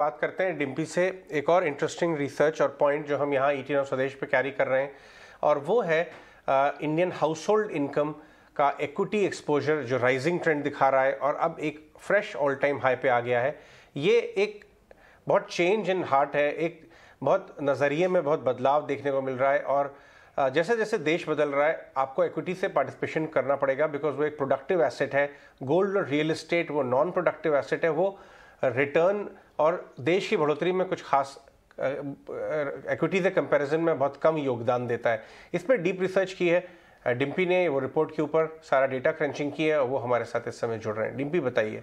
बात करते हैं डिम्पी से एक और इंटरेस्टिंग रिसर्च और पॉइंट जो हम यहाँ ई टी स्वदेश पे कैरी कर रहे हैं और वो है इंडियन हाउस होल्ड इनकम का इक्विटी एक्सपोजर जो राइजिंग ट्रेंड दिखा रहा है और अब एक फ्रेश ऑल टाइम हाई पे आ गया है ये एक बहुत चेंज इन हार्ट है एक बहुत नज़रिए में बहुत बदलाव देखने को मिल रहा है और जैसे जैसे देश बदल रहा है आपको इक्विटी से पार्टिसिपेशन करना पड़ेगा बिकॉज वो एक प्रोडक्टिव एसेट है गोल्ड और रियल इस्टेट वो नॉन प्रोडक्टिव एसेट है वो रिटर्न और देश की बढ़ोतरी में कुछ खास इक्विटी के कंपैरिजन में बहुत कम योगदान देता है इस पर डीप रिसर्च की है डिम्पी ने वो रिपोर्ट के ऊपर सारा डेटा क्रंचिंग की है और वो हमारे साथ इस समय जुड़ रहे हैं डिम्पी बताइए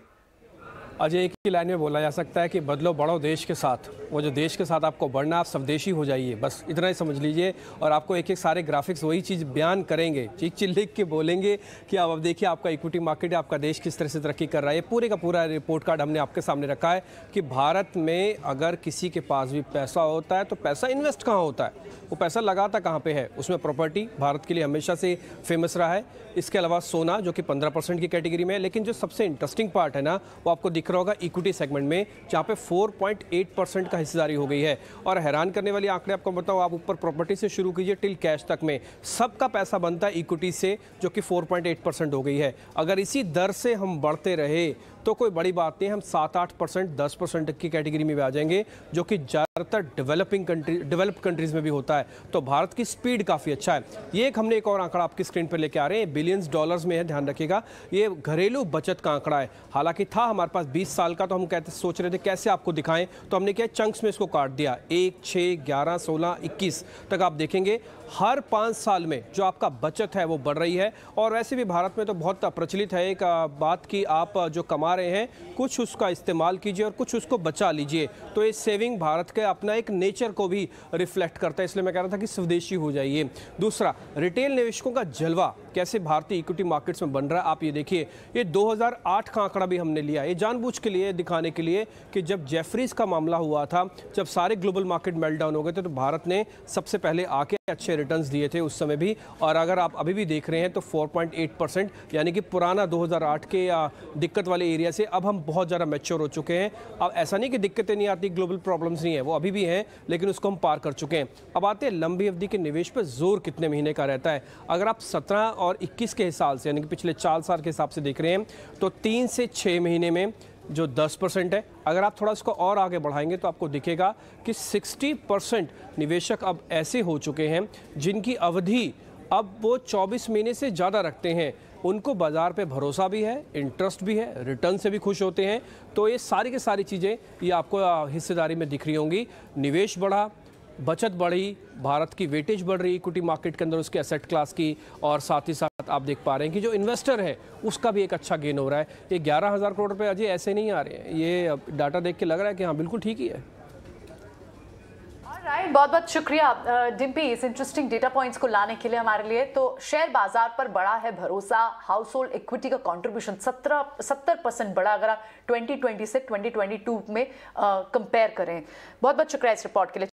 अजय एक ही लाइन में बोला जा सकता है कि बदलो बढ़ो देश के साथ वो जो देश के साथ आपको बढ़ना आप स्वदेशी हो जाइए बस इतना ही समझ लीजिए और आपको एक एक सारे ग्राफिक्स वही चीज़ बयान करेंगे चीख चिल लिख के बोलेंगे कि आप अब देखिए आपका इक्विटी मार्केट आपका देश किस तरह से तरक्की कर रहा है पूरे का पूरा रिपोर्ट कार्ड हमने आपके सामने रखा है कि भारत में अगर किसी के पास भी पैसा होता है तो पैसा इन्वेस्ट कहाँ होता है वो पैसा लगाता कहाँ पर है उसमें प्रॉपर्टी भारत के लिए हमेशा से फेमस रहा है इसके अलावा सोना जो कि पंद्रह की कैटेगरी में है लेकिन जो सबसे इंटरेस्टिंग पार्ट है ना वो आपको दिख रहा होगा इक्विटी सेगमेंट में जहाँ पे 4.8 परसेंट का हिस्सेदारी हो गई है और हैरान करने वाली आंकड़े आपको बताओ आप ऊपर प्रॉपर्टी से शुरू कीजिए टिल कैश तक में सबका पैसा बनता है इक्विटी से जो कि 4.8 परसेंट हो गई है अगर इसी दर से हम बढ़ते रहे तो कोई बड़ी बात नहीं हम सात आठ परसेंट दस परसेंट की कैटेगरी में भी आ जाएंगे जो कि ज़्यादातर डेवलपिंग कंट्री डेवलप्ड कंट्रीज़ में भी होता है तो भारत की स्पीड काफ़ी अच्छा है ये एक हमने एक और आंकड़ा आपकी स्क्रीन पर लेके आ रहे हैं बिलियंस डॉलर्स में है ध्यान रखिएगा ये घरेलू बचत का आंकड़ा है हालांकि था हमारे पास बीस साल का तो हम कहते सोच रहे थे कैसे आपको दिखाएं तो हमने क्या चंक्स में इसको काट दिया एक छः ग्यारह सोलह इक्कीस तक आप देखेंगे हर पाँच साल में जो आपका बचत है वो बढ़ रही है और वैसे भी भारत में तो बहुत प्रचलित है एक बात कि आप जो कमा रहे हैं कुछ उसका इस्तेमाल कीजिए और कुछ उसको बचा लीजिए तो ये सेविंग भारत के अपना एक नेचर को भी रिफ्लेक्ट करता है इसलिए मैं कह रहा था कि स्वदेशी हो जाइए दूसरा रिटेल निवेशकों का जलवा कैसे भारतीय इक्विटी मार्केट्स में बन रहा है आप ये देखिए ये 2008 का आंकड़ा भी हमने लिया ये जानबूझ के लिए दिखाने के लिए कि जब जेफरीज का मामला हुआ था जब सारे ग्लोबल मार्केट मेल्टाउन हो गए थे तो भारत ने सबसे पहले आके अच्छे रिटर्न्स दिए थे उस समय भी और अगर आप अभी भी देख रहे हैं तो 4.8 परसेंट यानी कि पुराना 2008 के या दिक्कत वाले एरिया से अब हम बहुत ज़्यादा मेच्योर हो चुके हैं अब ऐसा नहीं कि दिक्कतें नहीं आती ग्लोबल प्रॉब्लम्स नहीं है वो अभी भी हैं लेकिन उसको हम पार कर चुके हैं अब आते हैं लंबी अवधि के निवेश पर जोर कितने महीने का रहता है अगर आप सत्रह और इक्कीस के हिसाब से यानी कि पिछले चार साल के हिसाब से देख रहे हैं तो तीन से छः महीने में जो 10 परसेंट है अगर आप थोड़ा इसको और आगे बढ़ाएंगे तो आपको दिखेगा कि 60 परसेंट निवेशक अब ऐसे हो चुके हैं जिनकी अवधि अब वो 24 महीने से ज़्यादा रखते हैं उनको बाज़ार पे भरोसा भी है इंटरेस्ट भी है रिटर्न से भी खुश होते हैं तो ये सारी की सारी चीज़ें ये आपको हिस्सेदारी में दिख रही होंगी निवेश बढ़ा बचत बढ़ी भारत की वेटेज बढ़ रही इक्विटी मार्केट के अंदर उसके एसेट क्लास की और साथ ही साथ आप देख पा रहे हैं कि जो इन्वेस्टर है उसका भी एक अच्छा गेन हो रहा है ये ग्यारह हज़ार करोड़ रुपये अजय ऐसे नहीं आ रहे हैं ये डाटा देख के लग रहा है कि हाँ बिल्कुल ठीक ही है राइट बहुत बहुत शुक्रिया डिम्पी इस इंटरेस्टिंग डेटा पॉइंट्स को लाने के लिए हमारे लिए तो शेयर बाजार पर बड़ा है भरोसा हाउस होल्ड इक्विटी का कॉन्ट्रीब्यूशन सत्रह सत्तर परसेंट बड़ा अगर आप ट्वेंटी से 2022 में कंपेयर करें बहुत बहुत शुक्रिया इस रिपोर्ट के लिए